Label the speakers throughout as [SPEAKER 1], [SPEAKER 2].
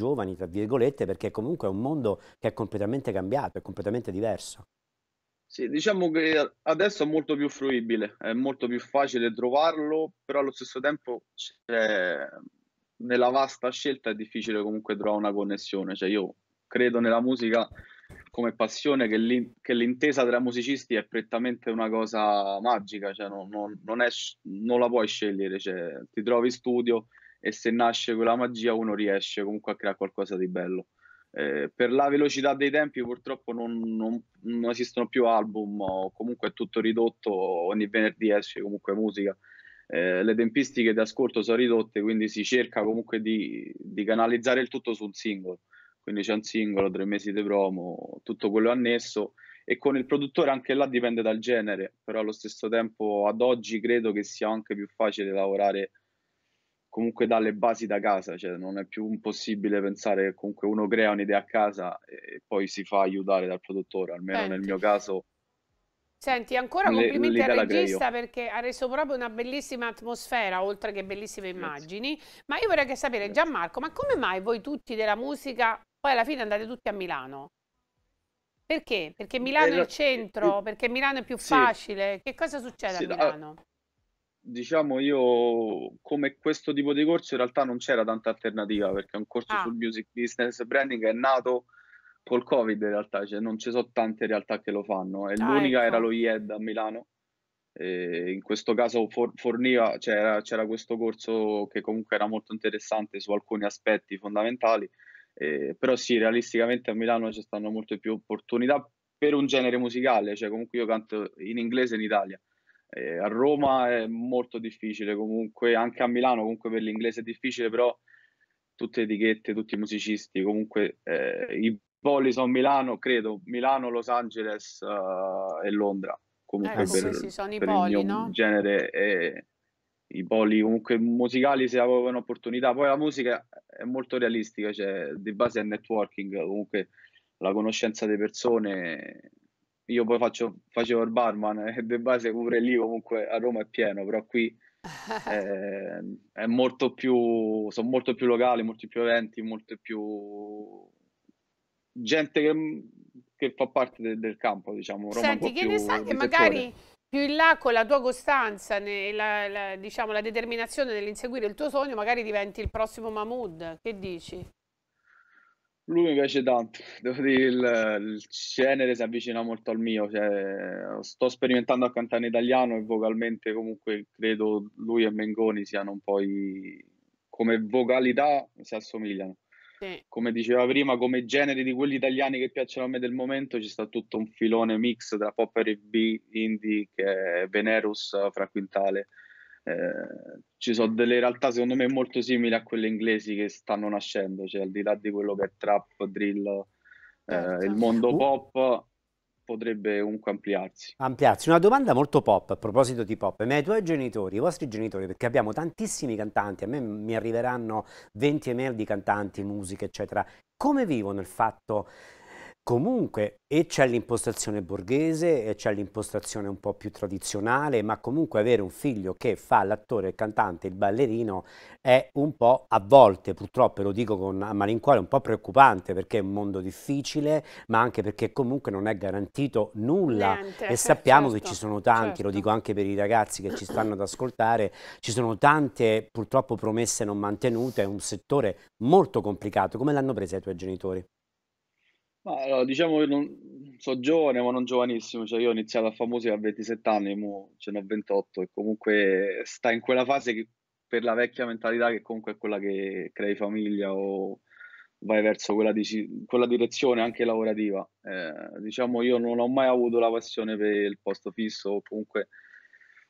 [SPEAKER 1] giovani, tra virgolette, perché comunque è un mondo che è completamente cambiato, è completamente diverso.
[SPEAKER 2] Sì, diciamo che adesso è molto più fruibile, è molto più facile trovarlo, però allo stesso tempo cioè, nella vasta scelta è difficile comunque trovare una connessione. Cioè, io credo nella musica come passione che, l'intesa tra musicisti è prettamente una cosa magica, cioè, non, non, non, è, non, la puoi scegliere, cioè, ti trovi in studio, e se nasce quella magia uno riesce comunque a creare qualcosa di bello. Eh, per la velocità dei tempi purtroppo non, non, non esistono più album comunque è tutto ridotto, ogni venerdì esce comunque musica. Eh, le tempistiche di ascolto sono ridotte, quindi si cerca comunque di, di canalizzare il tutto sul singolo. Quindi c'è un singolo, tre mesi di promo, tutto quello annesso e con il produttore anche là dipende dal genere, però allo stesso tempo ad oggi credo che sia anche più facile lavorare comunque dà le basi da casa, cioè non è più impossibile pensare che comunque uno crea un'idea a casa e poi si fa aiutare dal produttore, almeno Senti. nel mio caso.
[SPEAKER 3] Senti, ancora complimenti al regista perché ha reso proprio una bellissima atmosfera, oltre che bellissime immagini. Grazie. Ma io vorrei che sapere, Gianmarco, ma come mai voi tutti della musica poi alla fine andate tutti a Milano? Perché? Perché Milano è il centro? perché Milano è più sì. facile? Che cosa succede sì, a Milano?
[SPEAKER 2] diciamo io come questo tipo di corso in realtà non c'era tanta alternativa perché un corso ah. sul music business branding è nato col covid in realtà cioè non ci sono tante realtà che lo fanno e ah, l'unica ecco. era lo IED a Milano e in questo caso for- forniva c'era, cioè, c'era questo corso che comunque era molto interessante su alcuni aspetti fondamentali eh, però sì realisticamente a Milano ci stanno molte più opportunità per un genere musicale cioè comunque io canto in inglese in Italia eh, a Roma è molto difficile comunque, anche a Milano comunque per l'inglese è difficile, però tutte etichette, tutti i musicisti, comunque eh, i voli sono Milano, credo, Milano, Los Angeles uh, e Londra. Comunque ecco, per, sì, sono per i poli, no? genere eh, i poli comunque musicali se avevano opportunità. Poi la musica è molto realistica, cioè di base è networking, comunque la conoscenza delle persone io poi faccio, facevo il barman e di base pure lì comunque a Roma è pieno, però qui è, eh, è molto più, sono molto più locali, molti più eventi, molto più gente che, che fa parte del, del campo, diciamo. Roma Senti, che ne sai che magari...
[SPEAKER 3] più in là con la tua costanza e la, la, diciamo, la, determinazione nell'inseguire il tuo sogno, magari diventi il prossimo Mahmoud, Che dici?
[SPEAKER 2] Lui mi piace tanto, devo dire il, il genere si avvicina molto al mio, cioè, sto sperimentando a cantare in italiano e vocalmente comunque credo lui e Mengoni siano un po' i... come vocalità si assomigliano. Sì. Come diceva prima, come generi di quelli italiani che piacciono a me del momento ci sta tutto un filone mix tra pop e R&B, indie, che è Venerus, Fra Quintale, eh, ci sono delle realtà secondo me molto simili a quelle inglesi che stanno nascendo, cioè al di là di quello che è trap, drill, eh, certo. il mondo uh. pop potrebbe comunque ampliarsi.
[SPEAKER 1] Ampliarsi. Una domanda molto pop a proposito di pop. Ma i tuoi genitori, i vostri genitori, perché abbiamo tantissimi cantanti, a me mi arriveranno 20 email di cantanti, musica, eccetera. Come vivono il fatto che Comunque, e c'è l'impostazione borghese, e c'è l'impostazione un po' più tradizionale, ma comunque avere un figlio che fa l'attore, il cantante, il ballerino è un po' a volte, purtroppo, lo dico con malincuore, un po' preoccupante perché è un mondo difficile, ma anche perché comunque non è garantito nulla. Niente, e sappiamo certo, che ci certo, sono tanti, certo. lo dico anche per i ragazzi che ci stanno ad ascoltare, ci sono tante purtroppo promesse non mantenute, è un settore molto complicato. Come l'hanno presa i tuoi genitori?
[SPEAKER 2] Ma allora, diciamo che non so giovane, ma non giovanissimo, cioè io ho iniziato a famosi a 27 anni, mo ce ho 28 e comunque sta in quella fase che per la vecchia mentalità che comunque è quella che crei famiglia o vai verso quella, di, quella direzione anche lavorativa. Eh, diciamo io non ho mai avuto la passione per il posto fisso o comunque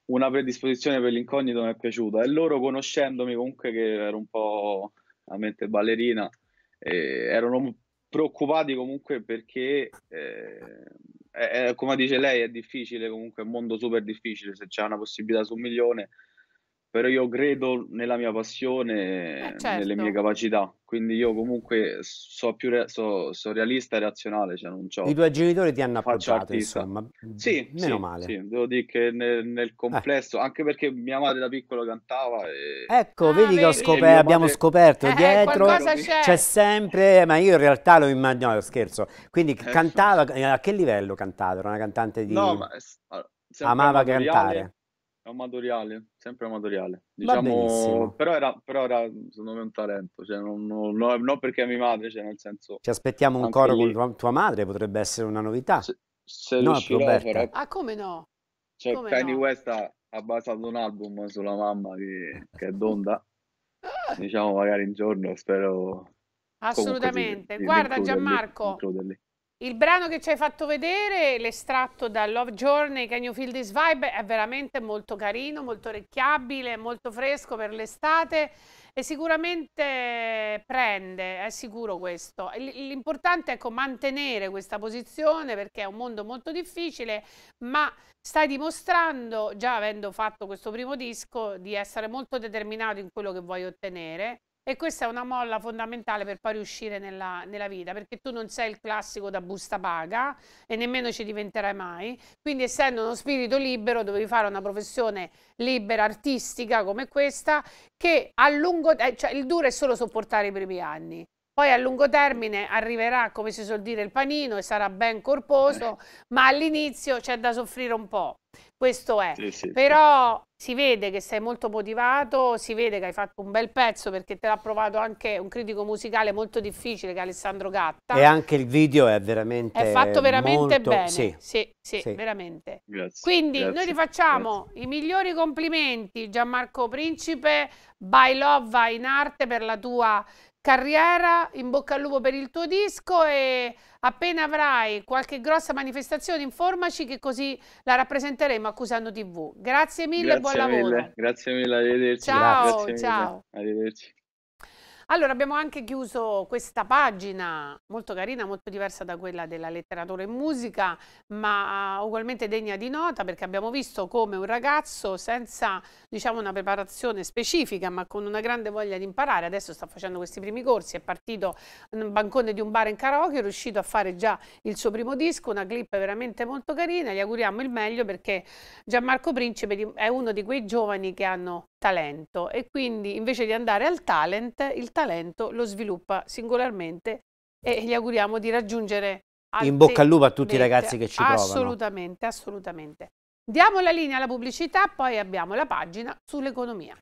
[SPEAKER 2] una predisposizione per l'incognito mi è piaciuta e loro conoscendomi comunque che ero un po' a mente ballerina eh, erano preoccupati comunque perché, eh, è, come dice lei, è difficile, comunque è un mondo super difficile, se c'è una possibilità su un milione però io credo nella mia passione, eh, certo. nelle mie certo. capacità, quindi io comunque so più re- so, so realista e razionale, cioè non c'ho... I
[SPEAKER 1] tuoi genitori ti hanno appoggiato, insomma,
[SPEAKER 2] sì, meno sì, male. Sì, devo dire che nel, nel complesso, eh. anche perché mia madre da piccolo cantava e... Ecco, ah, vedi, vedi che scop- madre... abbiamo scoperto eh, eh dietro, c'è. c'è.
[SPEAKER 1] sempre, eh, ma io in realtà lo immagino, scherzo, quindi eh, cantava, a che livello cantava? Era una cantante di... No, ma...
[SPEAKER 2] Amava cantare. Amatoriale, sempre amatoriale. Diciamo, però era, però era, secondo me un talento, cioè, non, non, non perché è mia madre, cioè, nel senso... Ci
[SPEAKER 1] aspettiamo un coro lì. con tua, tua, madre, potrebbe essere una novità. Se,
[SPEAKER 2] se no, farò... Ah, come no? Cioè, come Kanye no? West ha, ha, basato un album sulla mamma che, che è Donda. diciamo, magari un giorno, spero... Assolutamente. Comunque, Guarda Gianmarco... Includerli.
[SPEAKER 3] Il brano che ci hai fatto vedere, l'estratto da Love Journey, Can You Feel This Vibe, è veramente molto carino, molto orecchiabile, molto fresco per l'estate e sicuramente prende, è sicuro questo. L'importante è ecco, mantenere questa posizione perché è un mondo molto difficile, ma stai dimostrando, già avendo fatto questo primo disco, di essere molto determinato in quello che vuoi ottenere e questa è una molla fondamentale per poi riuscire nella, nella, vita, perché tu non sei il classico da busta paga e nemmeno ci diventerai mai. Quindi essendo uno spirito libero dovevi fare una professione libera, artistica come questa, che a lungo, eh, cioè il duro è solo sopportare i primi anni. Poi a lungo termine arriverà, come si suol dire, il panino e sarà ben corposo, ma all'inizio c'è da soffrire un po'. Questo è. Sì, sì. Però si vede che sei molto motivato, si vede che hai fatto un bel pezzo perché te l'ha provato anche un critico musicale molto difficile che è Alessandro Gatta. E anche
[SPEAKER 1] il video è veramente È fatto veramente molto... bene. Sì, sì,
[SPEAKER 3] sì, sì. veramente.
[SPEAKER 2] Grazie, Quindi grazie, noi ti
[SPEAKER 3] facciamo grazie. i migliori complimenti Gianmarco Principe, by Love in arte per la tua carriera, in bocca al lupo per il tuo disco e appena avrai qualche grossa manifestazione informaci che così la rappresenteremo accusando TV. Grazie mille, e buon mille. lavoro.
[SPEAKER 2] Grazie mille, arrivederci. Ciao, Grazie ciao. Arrivederci.
[SPEAKER 3] Allora, abbiamo anche chiuso questa pagina, molto carina, molto diversa da quella della letteratura e musica, ma ugualmente degna di nota perché abbiamo visto come un ragazzo senza diciamo, una preparazione specifica, ma con una grande voglia di imparare, adesso sta facendo questi primi corsi, è partito in un bancone di un bar in karaoke, è riuscito a fare già il suo primo disco, una clip veramente molto carina, gli auguriamo il meglio perché Gianmarco Principe è uno di quei giovani che hanno talento e quindi invece di andare al talent, il talento talento lo sviluppa singolarmente e gli auguriamo di raggiungere in bocca al lupo a tutti i ragazzi che ci assolutamente, provano assolutamente assolutamente diamo la linea alla pubblicità poi abbiamo la pagina sull'economia